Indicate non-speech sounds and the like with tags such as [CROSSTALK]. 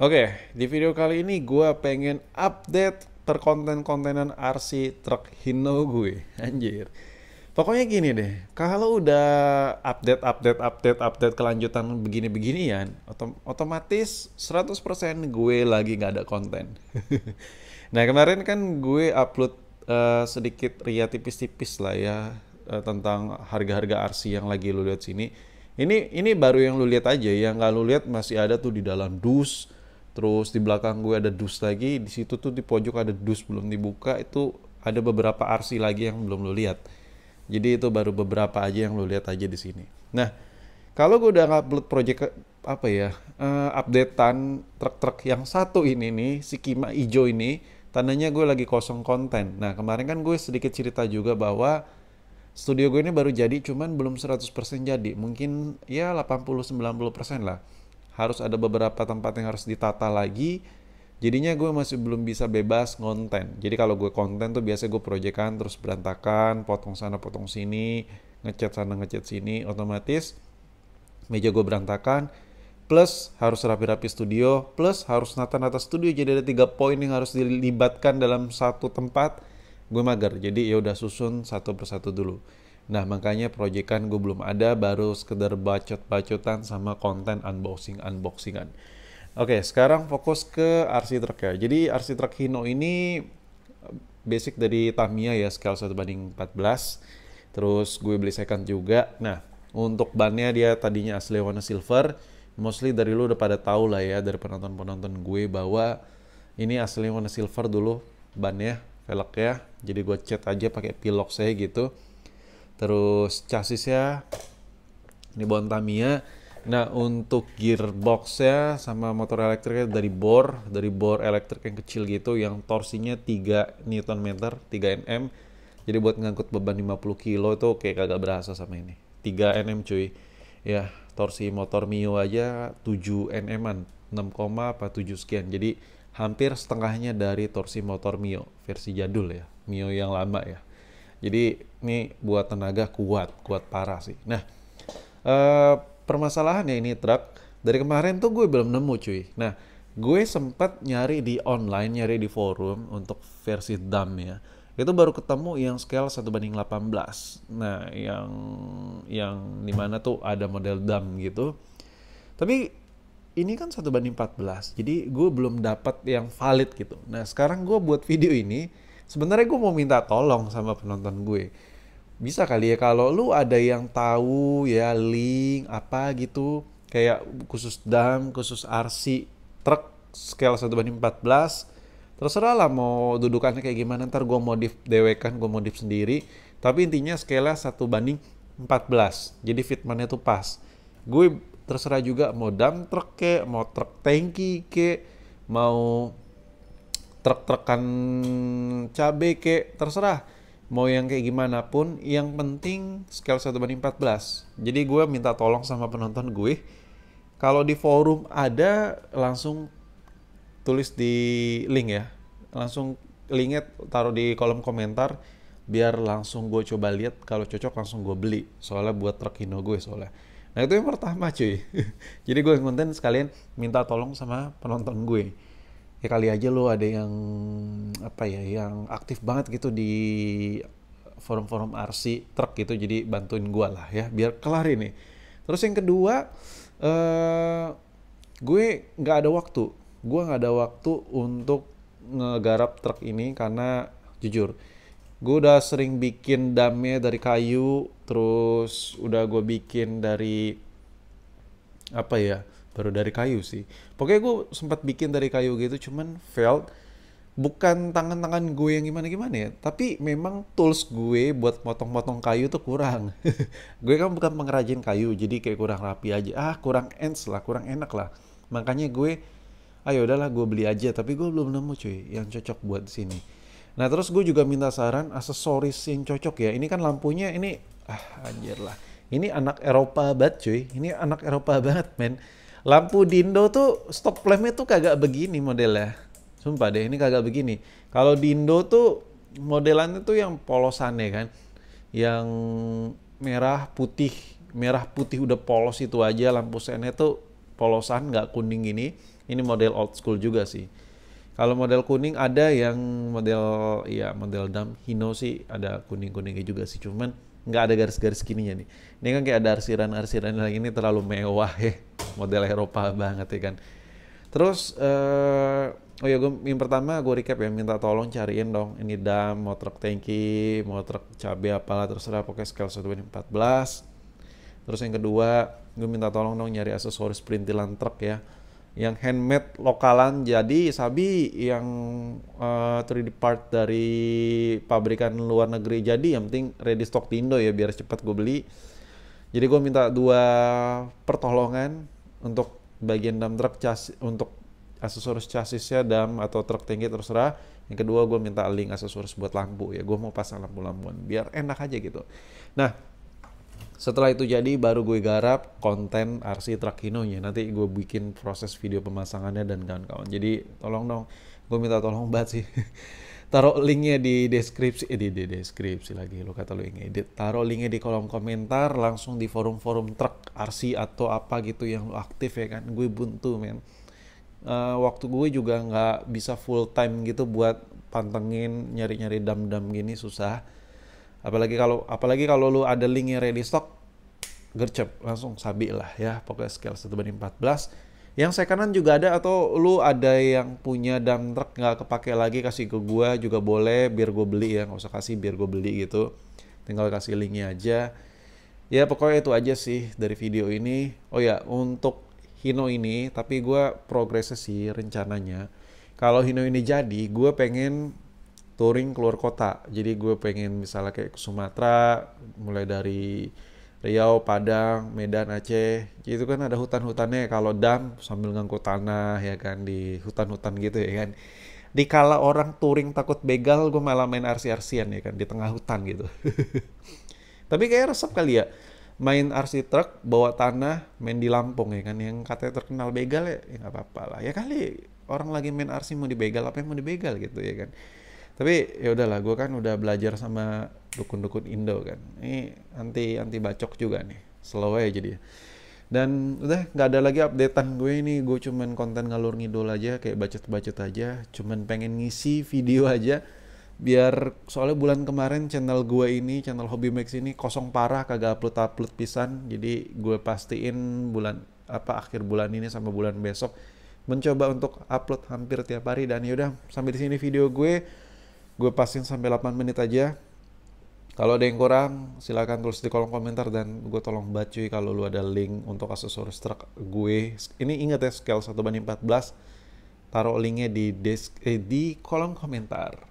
Oke, di video kali ini gue pengen update terkonten kontenan RC truk Hino gue. Anjir. Pokoknya gini deh, kalau udah update, update, update, update kelanjutan begini-beginian, otom otomatis 100% gue lagi nggak ada konten. [LAUGHS] nah kemarin kan gue upload uh, sedikit ria tipis-tipis lah ya, uh, tentang harga-harga RC yang lagi lu liat sini. Ini ini baru yang lu liat aja, ya, yang nggak lu lihat masih ada tuh di dalam dus, terus di belakang gue ada dus lagi di situ tuh di pojok ada dus belum dibuka itu ada beberapa arsi lagi yang belum lo lihat jadi itu baru beberapa aja yang lo lihat aja di sini nah kalau gue udah upload project apa ya uh, updatean truk-truk yang satu ini nih si Kima Ijo ini tandanya gue lagi kosong konten nah kemarin kan gue sedikit cerita juga bahwa studio gue ini baru jadi cuman belum 100% jadi mungkin ya 80-90% lah harus ada beberapa tempat yang harus ditata lagi jadinya gue masih belum bisa bebas konten jadi kalau gue konten tuh biasa gue proyekkan terus berantakan potong sana potong sini ngecat sana ngecat sini otomatis meja gue berantakan plus harus rapi-rapi studio plus harus nata-nata studio jadi ada tiga poin yang harus dilibatkan dalam satu tempat gue mager jadi ya udah susun satu persatu dulu Nah makanya proyekan gue belum ada baru sekedar bacot-bacotan sama konten unboxing-unboxingan. Oke sekarang fokus ke RC Truck ya. Jadi RC Truck Hino ini eh, basic dari Tamiya ya scale 1 banding 14. Terus gue beli second juga. Nah untuk bannya dia tadinya asli warna silver. Mostly dari lu udah pada tau lah ya dari penonton-penonton gue bahwa ini asli warna silver dulu bannya velg ya. Jadi gue cat aja pakai pilok saya gitu terus chassisnya ini bon Tamiya nah untuk gearboxnya sama motor elektriknya dari bor dari bor elektrik yang kecil gitu yang torsinya 3 meter, 3 Nm jadi buat ngangkut beban 50 kilo itu kayak kagak berasa sama ini 3 Nm cuy ya torsi motor Mio aja 7 Nm an 6, apa 7 sekian jadi hampir setengahnya dari torsi motor Mio versi jadul ya Mio yang lama ya jadi ini buat tenaga kuat, kuat parah sih. Nah, eh, permasalahannya ini truk dari kemarin tuh gue belum nemu cuy. Nah, gue sempat nyari di online, nyari di forum untuk versi dump ya. Itu baru ketemu yang scale 1 banding 18. Nah, yang yang dimana tuh ada model dump gitu. Tapi ini kan 1 banding 14. Jadi gue belum dapat yang valid gitu. Nah, sekarang gue buat video ini sebenarnya gue mau minta tolong sama penonton gue bisa kali ya kalau lu ada yang tahu ya link apa gitu kayak khusus dam khusus RC truk scale 1 banding 14 terserah lah mau dudukannya kayak gimana ntar gue modif dewekan gue modif sendiri tapi intinya skala 1 banding 14 jadi fitmannya tuh pas gue terserah juga mau dam truk ke mau truk tanki ke mau truk-trukan cabe ke terserah mau yang kayak gimana pun yang penting scale 1 banding 14 jadi gue minta tolong sama penonton gue kalau di forum ada langsung tulis di link ya langsung linknya taruh di kolom komentar biar langsung gue coba lihat kalau cocok langsung gue beli soalnya buat truk Hino gue soalnya nah itu yang pertama cuy [LAUGHS] jadi gue konten sekalian minta tolong sama penonton gue ya kali aja lo ada yang apa ya yang aktif banget gitu di forum-forum RC truk gitu jadi bantuin gue lah ya biar kelar ini terus yang kedua uh, gue nggak ada waktu gue nggak ada waktu untuk ngegarap truk ini karena jujur gue udah sering bikin damnya dari kayu terus udah gue bikin dari apa ya baru dari kayu sih pokoknya gue sempat bikin dari kayu gitu cuman felt bukan tangan-tangan gue yang gimana-gimana ya tapi memang tools gue buat motong-motong kayu tuh kurang [LAUGHS] gue kan bukan pengrajin kayu jadi kayak kurang rapi aja ah kurang ends lah kurang enak lah makanya gue ayo ah, ya udahlah gue beli aja tapi gue belum nemu cuy yang cocok buat sini nah terus gue juga minta saran aksesoris yang cocok ya ini kan lampunya ini ah anjir lah ini anak Eropa banget cuy ini anak Eropa banget men lampu dindo tuh stop lampnya tuh kagak begini modelnya. Sumpah deh, ini kagak begini. Kalau dindo tuh modelannya tuh yang polosan ya kan. Yang merah putih, merah putih udah polos itu aja lampu sennya tuh polosan nggak kuning gini. Ini model old school juga sih. Kalau model kuning ada yang model ya model dam Hino sih ada kuning-kuningnya juga sih cuman nggak ada garis-garis kininya nih. Ini kan kayak ada arsiran-arsiran lagi ini terlalu mewah ya, model Eropa banget ya kan. Terus, uh, oh ya gue yang pertama gue recap ya, minta tolong cariin dong ini dam, mau truk tanki, mau truk cabai apalah terus terserah pokoknya scale 1 14. Terus yang kedua, gue minta tolong dong nyari aksesoris perintilan truk ya yang handmade lokalan jadi sabi yang uh, eh, 3D part dari pabrikan luar negeri jadi yang penting ready stock di Indo ya biar cepat gue beli jadi gue minta dua pertolongan untuk bagian dump truck chassis untuk aksesoris chassisnya dump atau truk tinggi terserah yang kedua gue minta link aksesoris buat lampu ya gue mau pasang lampu-lampuan biar enak aja gitu nah setelah itu jadi baru gue garap konten RC Truck Hino-nya. Nanti gue bikin proses video pemasangannya dan kawan-kawan. Jadi tolong dong, gue minta tolong banget sih. [LAUGHS] Taruh linknya di deskripsi, eh, di, di deskripsi lagi lo kata lo ingin edit. Taruh linknya di kolom komentar, langsung di forum-forum truk RC atau apa gitu yang lo aktif ya kan. Gue buntu men. Uh, waktu gue juga nggak bisa full time gitu buat pantengin nyari-nyari dam-dam gini susah apalagi kalau apalagi kalau lu ada linknya ready stock gercep langsung sabi lah ya pokoknya scale 1 banding belas. yang saya kanan juga ada atau lu ada yang punya dump truck nggak kepake lagi kasih ke gua juga boleh biar gue beli ya nggak usah kasih biar gue beli gitu tinggal kasih linknya aja ya pokoknya itu aja sih dari video ini oh ya untuk Hino ini tapi gue progresnya sih rencananya kalau Hino ini jadi gue pengen touring keluar kota. Jadi gue pengen misalnya kayak ke Sumatera, mulai dari Riau, Padang, Medan, Aceh. Itu kan ada hutan-hutannya kalau dam sambil ngangkut tanah ya kan di hutan-hutan gitu ya kan. Di kala orang touring takut begal, gue malah main rc rc ya kan di tengah hutan gitu. [LAUGHS] Tapi kayak resep kali ya main RC truck bawa tanah main di Lampung ya kan yang katanya terkenal begal ya, ya nggak ya apa-apa lah ya kali orang lagi main RC mau dibegal apa yang mau dibegal gitu ya kan tapi ya udahlah gue kan udah belajar sama dukun-dukun Indo kan ini anti anti bacok juga nih slow aja jadi dan udah nggak ada lagi updatean gue ini gue cuman konten ngalur ngidul aja kayak bacot-bacot aja cuman pengen ngisi video aja biar soalnya bulan kemarin channel gue ini channel Hobby Max ini kosong parah kagak upload upload pisan jadi gue pastiin bulan apa akhir bulan ini sama bulan besok mencoba untuk upload hampir tiap hari dan yaudah sampai di sini video gue gue pasin sampai 8 menit aja kalau ada yang kurang silahkan tulis di kolom komentar dan gue tolong bacuy kalau lu ada link untuk aksesoris truk gue ini ingat ya scale 1 banding 14 taruh linknya di desk, eh, di kolom komentar